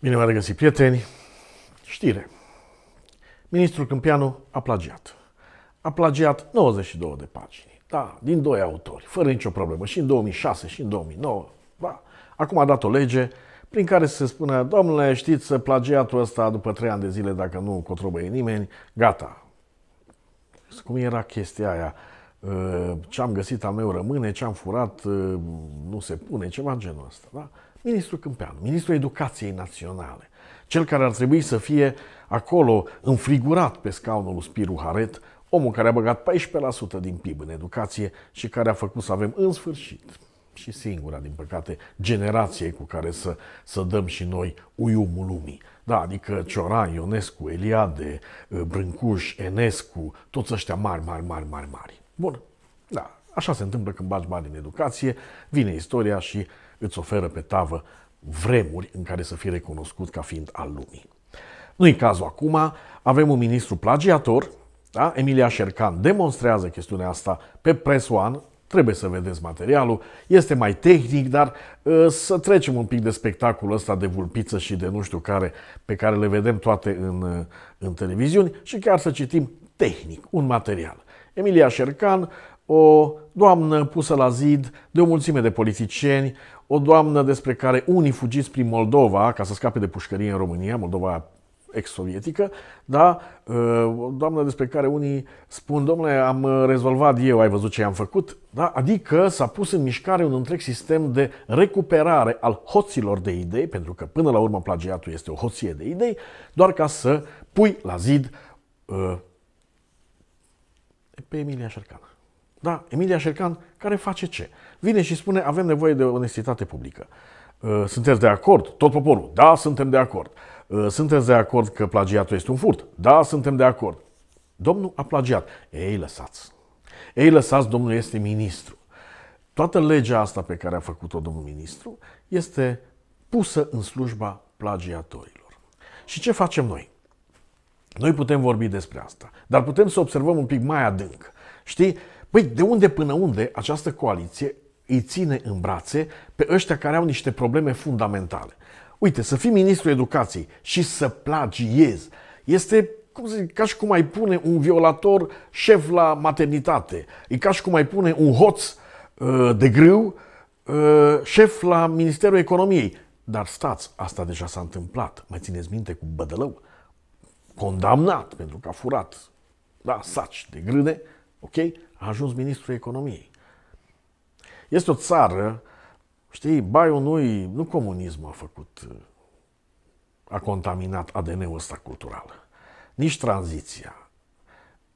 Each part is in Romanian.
Bine v-am regăsit, prieteni! Știre. Ministrul Câmpianu a plagiat. A plagiat 92 de pagini. Da, din doi autori, fără nicio problemă, și în 2006 și în 2009. Da. Acum a dat o lege prin care se spune, domnule, știți, plagiatul ăsta după trei ani de zile, dacă nu cotrobăie nimeni, gata. Cum era chestia aia? Uh, ce am găsit al meu rămâne, ce am furat uh, nu se pune, ceva genul ăsta. Da? Ministrul Câmpeanu, Ministrul Educației Naționale, cel care ar trebui să fie acolo înfrigurat pe scaunul lui Spiru Haret, omul care a băgat 14% din PIB în educație și care a făcut să avem în sfârșit și singura, din păcate, generație cu care să, să dăm și noi uiumul lumii. Da, adică Cioran, Ionescu, Eliade, uh, Brâncuș, Enescu, toți ăștia mari, mari, mari, mari, mari. Bun, da, așa se întâmplă când bagi bani în educație, vine istoria și îți oferă pe tavă vremuri în care să fii recunoscut ca fiind al lumii. Nu-i cazul acum, avem un ministru plagiator, da? Emilia Șercan demonstrează chestiunea asta pe Press One, trebuie să vedeți materialul, este mai tehnic, dar ă, să trecem un pic de spectacolul ăsta de vulpiță și de nu știu care, pe care le vedem toate în, ă, în televiziuni și chiar să citim tehnic un material. Emilia Șercan, o doamnă pusă la zid de o mulțime de politicieni, o doamnă despre care unii fugiți prin Moldova ca să scape de pușcărie în România, Moldova ex-sovietică, da? Ă, o doamnă despre care unii spun, domnule, am ă, rezolvat eu, ai văzut ce am făcut, da? adică s-a pus în mișcare un întreg sistem de recuperare al hoților de idei, pentru că până la urmă plagiatul este o hoție de idei, doar ca să pui la zid uh, pe Emilia Șercană. Da? Emilia Șercan care face ce? Vine și spune avem nevoie de onestitate publică. Uh, sunteți de acord? Tot poporul. Da, suntem de acord. Uh, sunteți de acord că plagiatul este un furt? Da, suntem de acord. Domnul a plagiat. Ei, lăsați. Ei, lăsați, domnul este ministru. Toată legea asta pe care a făcut-o domnul ministru este pusă în slujba plagiatorilor. Și ce facem noi? Noi putem vorbi despre asta, dar putem să observăm un pic mai adânc. Știi, Păi, de unde până unde această coaliție îi ține în brațe pe ăștia care au niște probleme fundamentale? Uite, să fii ministrul educației și să plagiezi este cum zic, ca și cum ai pune un violator șef la maternitate. E ca și cum ai pune un hoț ă, de grâu ă, șef la Ministerul Economiei. Dar stați, asta deja s-a întâmplat. Mai țineți minte cu Bădălău? Condamnat pentru că a furat da, saci de grâne, ok? a ajuns ministrul economiei. Este o țară, știi, baiul nu nu comunism a făcut, a contaminat ADN-ul ăsta cultural. Nici tranziția.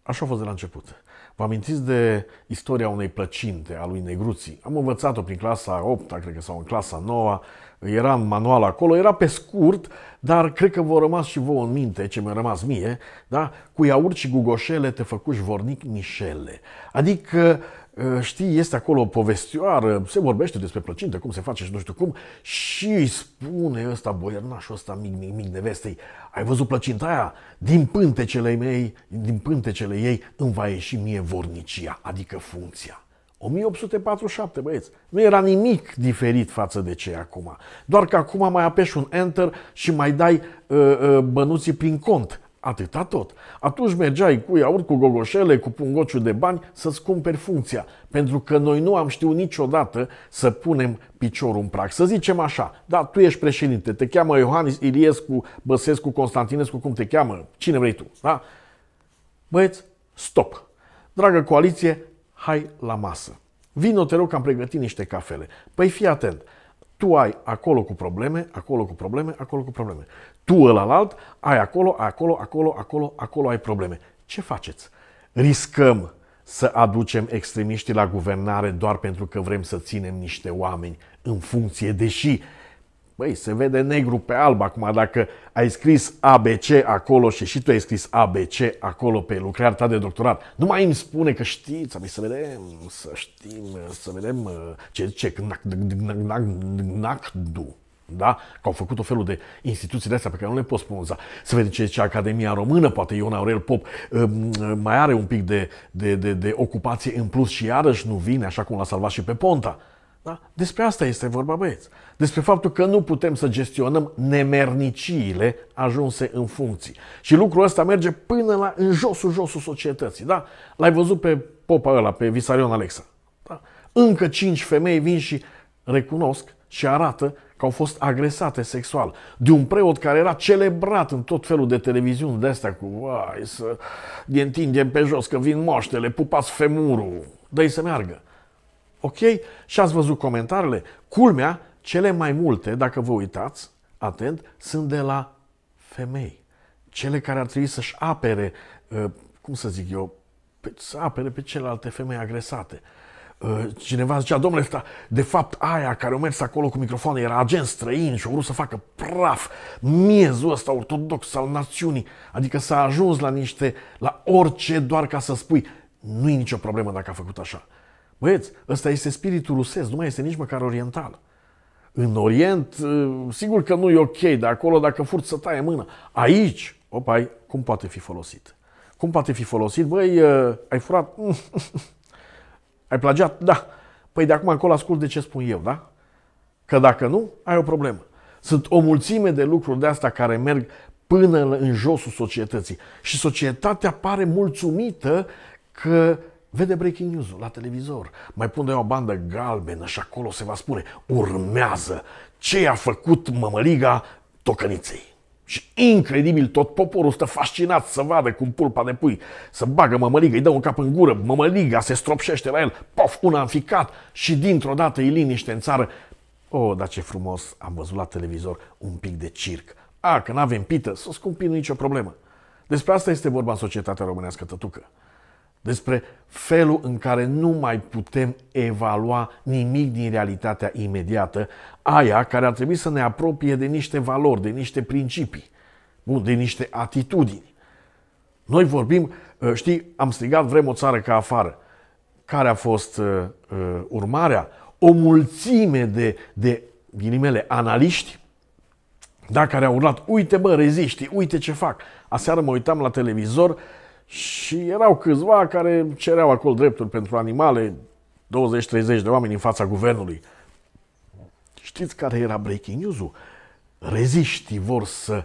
Așa a fost de la început. Vă amintiți de istoria unei plăcinte a lui Negruții? Am învățat-o prin clasa 8 cred că, sau în clasa 9 era în manual acolo, era pe scurt, dar cred că v-a rămas și vouă în minte ce mi-a rămas mie, da? Cu iaurt și gugoșele te făcuși vornic mișele. Adică Ă, știi, este acolo o povestioară, se vorbește despre plăcintă, cum se face și nu știu cum, și îi spune ăsta boiernașul ăsta mic, mic, mic nevestei, ai văzut plăcinta aia? Din pântecele mei, din pântecele ei îmi va ieși mie vornicia, adică funcția. 1847, băieți. Nu era nimic diferit față de ce acum. Doar că acum mai apeși un enter și mai dai uh, uh, bănuții prin cont. Atâta tot. Atunci mergeai cu iaurt, cu gogoșele, cu pungociu de bani să-ți cumperi funcția, pentru că noi nu am știut niciodată să punem piciorul în prag. Să zicem așa, da, tu ești președinte, te cheamă Iohannis, Iliescu, Băsescu, Constantinescu, cum te cheamă, cine vrei tu, da? Băieți, stop! Dragă coaliție, hai la masă. Vino, te rog, că am pregătit niște cafele. Păi fii atent, tu ai acolo cu probleme, acolo cu probleme, acolo cu probleme. Tu alt, ai acolo, acolo, acolo, acolo, acolo ai probleme. Ce faceți? Riscăm să aducem extremiștii la guvernare doar pentru că vrem să ținem niște oameni în funcție, deși Băi, se vede negru pe alb acum, dacă ai scris ABC acolo și și tu ai scris ABC acolo pe lucrarea ta de doctorat, nu mai îmi spune că știți, am să vedem, să știm, să vedem ce zice du, Da? Că au făcut o felul de instituții de astea pe care nu le pot spune. Să vedem ce zice Academia Română, poate Ion Aurel Pop mai are un pic de, de, de, de ocupație în plus și iarăși nu vine, așa cum l-a salvat și pe Ponta. Da? Despre asta este vorba, băieți. Despre faptul că nu putem să gestionăm nemerniciile ajunse în funcții. Și lucrul ăsta merge până la în josul, josul societății. Da? L-ai văzut pe popa ăla, pe Visarion Alexa. Da? Încă cinci femei vin și recunosc și arată că au fost agresate sexual de un preot care era celebrat în tot felul de televiziuni de astea cu vai să ne întindem pe jos că vin moștele, pupați femurul, dă-i să meargă. Ok? Și ați văzut comentariile? Culmea, cele mai multe, dacă vă uitați, atent, sunt de la femei. Cele care ar trebui să-și apere, uh, cum să zic eu, să apere pe celelalte femei agresate. Uh, cineva zicea, domnule, de fapt aia care a mers acolo cu microfon era agent străin și a vrut să facă praf miezul ăsta ortodox al națiunii. Adică s-a ajuns la niște, la orice doar ca să spui, nu e nicio problemă dacă a făcut așa. Băieți, ăsta este spiritul rusesc, nu mai este nici măcar oriental. În Orient, ă, sigur că nu e ok, dar acolo dacă furt să taie mâna. Aici, opai, cum poate fi folosit? Cum poate fi folosit? Băi, ă, ai furat? ai plagiat? Da. Păi de acum acolo ascult de ce spun eu, da? Că dacă nu, ai o problemă. Sunt o mulțime de lucruri de asta care merg până în josul societății. Și societatea pare mulțumită că Vede breaking news-ul la televizor, mai pun de o bandă galbenă și acolo se va spune urmează ce a făcut mămăliga tocăniței. Și incredibil, tot poporul stă fascinat să vadă cum pulpa de pui să bagă mămăliga, îi dă un cap în gură, mămăliga se stropșește la el, pof, un înficat și dintr-o dată e liniște în țară. O, oh, dar ce frumos, am văzut la televizor un pic de circ. A, că n-avem pită, să scumpi, nu nicio problemă. Despre asta este vorba în societatea românească tătucă despre felul în care nu mai putem evalua nimic din realitatea imediată, aia care ar trebui să ne apropie de niște valori, de niște principii, nu, de niște atitudini. Noi vorbim, ă, știi, am strigat vrem o țară ca afară. Care a fost uh, urmarea? O mulțime de, de ghilimele, analiști, da, care au urlat, uite bă, reziști, uite ce fac. Aseară mă uitam la televizor, și erau câțiva care cereau acolo drepturi pentru animale, 20-30 de oameni în fața guvernului. Știți care era breaking news-ul? Reziștii vor să,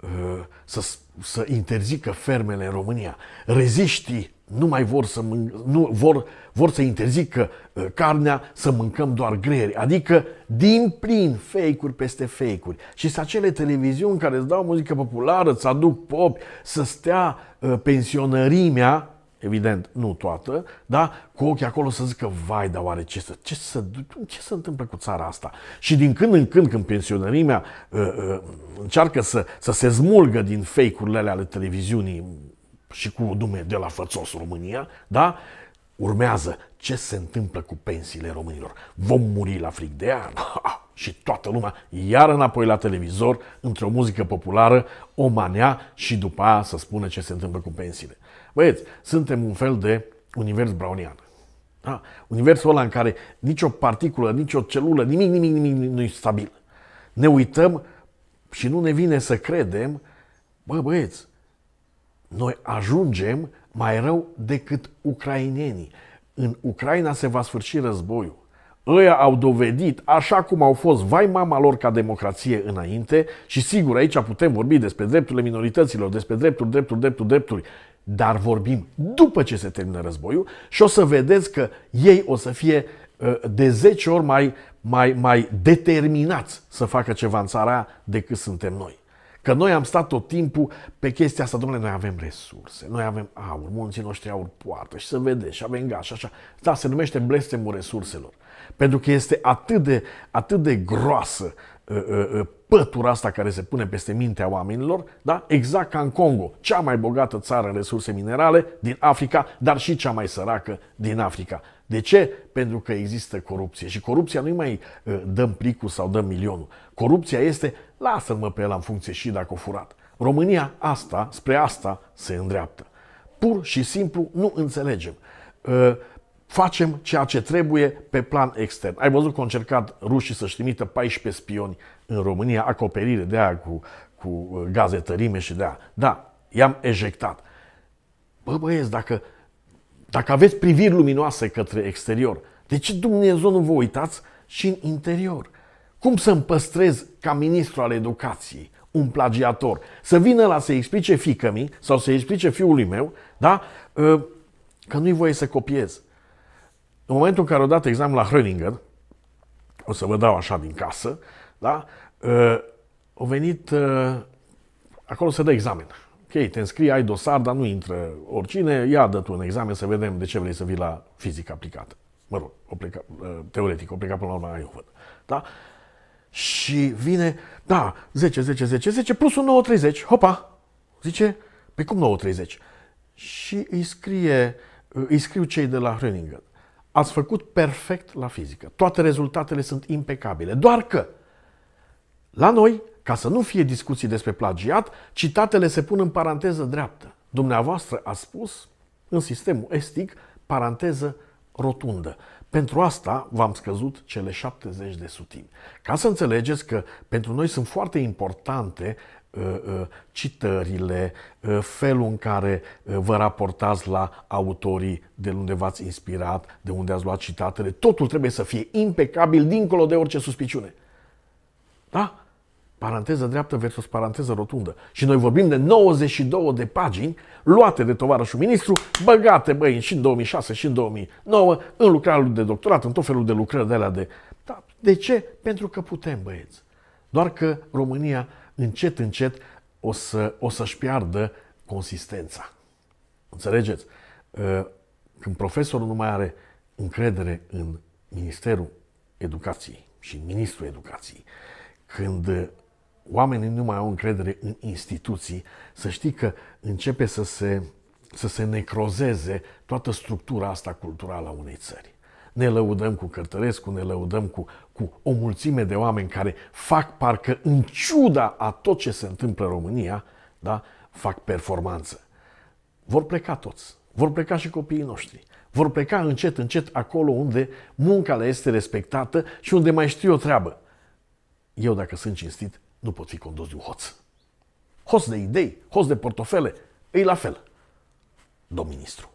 uh, să, să interzică fermele în România. Reziștii nu mai vor să, nu, vor, vor să interzică uh, carnea să mâncăm doar greieri. Adică din plin fake-uri peste fake-uri. Și să acele televiziuni care îți dau muzică populară, îți aduc pop, să stea uh, pensionărimea, evident, nu toată, da? cu ochii acolo să zică, vai, dar oare ce să, ce să, ce se întâmplă cu țara asta? Și din când în când, când pensionărimea uh, uh, încearcă să, să se smulgă din fake-urile ale televiziunii și cu dume de la fățos România, da? Urmează ce se întâmplă cu pensiile românilor. Vom muri la fric de ea? și toată lumea iar înapoi la televizor, într-o muzică populară, o manea și după aia să spună ce se întâmplă cu pensiile. Băieți, suntem un fel de univers brownian. Da? Universul ăla în care nicio particulă, nicio celulă, nimic, nimic, nimic nu e stabil. Ne uităm și nu ne vine să credem, bă băieți, noi ajungem mai rău decât ucrainenii. În Ucraina se va sfârși războiul. Ăia au dovedit, așa cum au fost vai mama lor ca democrație înainte, și sigur aici putem vorbi despre drepturile minorităților, despre drepturi, drepturi, drepturi, drepturi, dar vorbim după ce se termină războiul și o să vedeți că ei o să fie uh, de 10 ori mai, mai, mai determinați să facă ceva în țara decât suntem noi. Că noi am stat tot timpul pe chestia asta, domnule, noi avem resurse, noi avem aur, munții noștri aur poartă și să vedeți, și avem gaz și așa. Da, se numește blestemul resurselor. Pentru că este atât de, atât de groasă ă, ă, ă, pătura asta care se pune peste mintea oamenilor, da? exact ca în Congo, cea mai bogată țară în resurse minerale din Africa, dar și cea mai săracă din Africa. De ce? Pentru că există corupție. Și corupția nu-i mai ă, dăm plicul sau dăm milionul. Corupția este lasă-mă pe el în funcție și dacă o furat. România asta, spre asta se îndreaptă. Pur și simplu nu înțelegem. Ă, facem ceea ce trebuie pe plan extern. Ai văzut că au încercat rușii să-și trimită 14 spioni în România, acoperire de aia cu, cu ă, gaze tărime și de aia. Da, i-am ejectat. Bă, băieți, dacă dacă aveți priviri luminoase către exterior, de ce Dumnezeu nu vă uitați și în interior? Cum să-mi păstrez ca ministru al educației un plagiator? Să vină la să explice fică sau să explice fiului meu, da? Ă, că nu-i voie să copiez. În momentul în care au dat examen la Hröninger, o să vă dau așa din casă, da? Ă, au venit, ă, acolo se dă examen ok, te înscrii, ai dosar, dar nu intră oricine, ia dă tu un examen să vedem de ce vrei să vii la fizică aplicată. Mă rog, o pleca, ă, teoretic, o pleca până la urmă ai văd. Da? Și vine, da, 10, 10, 10, 10, plus un 9, 30, hopa! Zice, pe cum 9, 30? Și îi scrie, îi scriu cei de la Hröningen. Ați făcut perfect la fizică. Toate rezultatele sunt impecabile. Doar că la noi ca să nu fie discuții despre plagiat, citatele se pun în paranteză dreaptă. Dumneavoastră a spus, în sistemul estic, paranteză rotundă. Pentru asta v-am scăzut cele 70 de sutimi. Ca să înțelegeți că pentru noi sunt foarte importante uh, uh, citările, uh, felul în care vă raportați la autorii de unde v-ați inspirat, de unde ați luat citatele, totul trebuie să fie impecabil dincolo de orice suspiciune. Da? paranteză dreaptă versus paranteză rotundă. Și noi vorbim de 92 de pagini luate de tovarășul ministru, băgate, băi, și în 2006 și în 2009, în lucrarea de doctorat, în tot felul de lucrări de alea de... Da, de ce? Pentru că putem, băieți. Doar că România, încet, încet, o, să, o să-și piardă consistența. Înțelegeți? Ă, când profesorul nu mai are încredere în Ministerul Educației și în Ministrul Educației, când oamenii nu mai au încredere în instituții, să știi că începe să se, să se necrozeze toată structura asta culturală a unei țări. Ne lăudăm cu Cărtărescu, ne lăudăm cu, cu o mulțime de oameni care fac parcă în ciuda a tot ce se întâmplă în România, da, fac performanță. Vor pleca toți. Vor pleca și copiii noștri. Vor pleca încet, încet acolo unde munca le este respectată și unde mai știu o treabă. Eu, dacă sunt cinstit, nu pot fi condus de un hoț. Hoț de idei, hoț de portofele, e la fel, domn ministru.